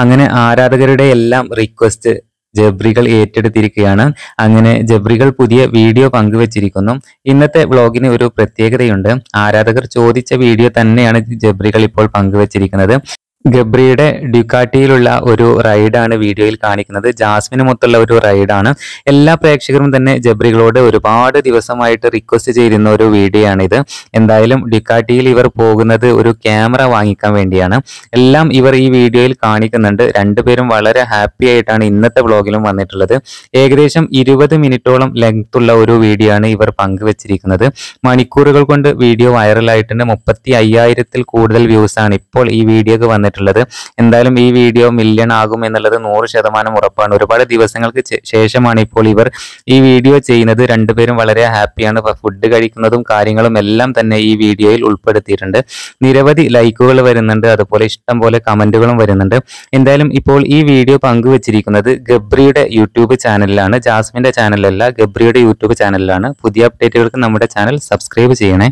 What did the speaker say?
അങ്ങനെ ആരാധകരുടെ എല്ലാം റിക്വസ്റ്റ് ജബ്രികൾ ഏറ്റെടുത്തിരിക്കുകയാണ് അങ്ങനെ ജബ്രികൾ പുതിയ വീഡിയോ പങ്കുവച്ചിരിക്കുന്നു ഇന്നത്തെ വ്ളോഗിന് ഒരു പ്രത്യേകതയുണ്ട് ആരാധകർ ചോദിച്ച വീഡിയോ തന്നെയാണ് ജബ്രികൾ ഇപ്പോൾ പങ്കുവച്ചിരിക്കുന്നത് ഗബ്രിയുടെ ഡ്യുക്കാറ്റിയിലുള്ള ഒരു റൈഡാണ് വീഡിയോയിൽ കാണിക്കുന്നത് മൊത്തമുള്ള ഒരു റൈഡാണ് എല്ലാ പ്രേക്ഷകരും തന്നെ ജബ്രികളോട് ഒരുപാട് ദിവസമായിട്ട് റിക്വസ്റ്റ് ചെയ്തിരുന്ന ഒരു വീഡിയോ ആണിത് എന്തായാലും ഡ്യുക്കാറ്റിയിൽ ഇവർ പോകുന്നത് ഒരു ക്യാമറ വാങ്ങിക്കാൻ വേണ്ടിയാണ് എല്ലാം ഇവർ ഈ വീഡിയോയിൽ കാണിക്കുന്നുണ്ട് രണ്ടുപേരും വളരെ ഹാപ്പി ആയിട്ടാണ് ഇന്നത്തെ വ്ളോഗിലും വന്നിട്ടുള്ളത് ഏകദേശം ഇരുപത് മിനിറ്റോളം ലെങ്ത് ഉള്ള ഒരു വീഡിയോ ആണ് ഇവർ പങ്കുവച്ചിരിക്കുന്നത് മണിക്കൂറുകൾ കൊണ്ട് വീഡിയോ വൈറലായിട്ടുണ്ട് മുപ്പത്തി അയ്യായിരത്തിൽ കൂടുതൽ വ്യൂസാണ് ഇപ്പോൾ ഈ വീഡിയോക്ക് വന്നിട്ടുള്ളത് ആയിട്ടുള്ളത് എന്തായാലും ഈ വീഡിയോ മില്യൺ ആകും എന്നുള്ളത് നൂറ് ശതമാനം ഉറപ്പാണ് ഒരുപാട് ദിവസങ്ങൾക്ക് ശേഷമാണ് ഇപ്പോൾ ഇവർ ഈ വീഡിയോ ചെയ്യുന്നത് രണ്ടുപേരും വളരെ ഹാപ്പിയാണ് ഫുഡ് കഴിക്കുന്നതും കാര്യങ്ങളും എല്ലാം തന്നെ ഈ വീഡിയോയിൽ ഉൾപ്പെടുത്തിയിട്ടുണ്ട് നിരവധി ലൈക്കുകൾ വരുന്നുണ്ട് അതുപോലെ ഇഷ്ടം പോലെ കമന്റുകളും വരുന്നുണ്ട് എന്തായാലും ഇപ്പോൾ ഈ വീഡിയോ പങ്കുവച്ചിരിക്കുന്നത് ഗബ്രിയുടെ യൂട്യൂബ് ചാനലിലാണ് ജാസ്മിന്റെ ചാനലല്ല ഗബ്രിയുടെ യൂട്യൂബ് ചാനലിലാണ് പുതിയ അപ്ഡേറ്റുകൾക്ക് നമ്മുടെ ചാനൽ സബ്സ്ക്രൈബ് ചെയ്യണേ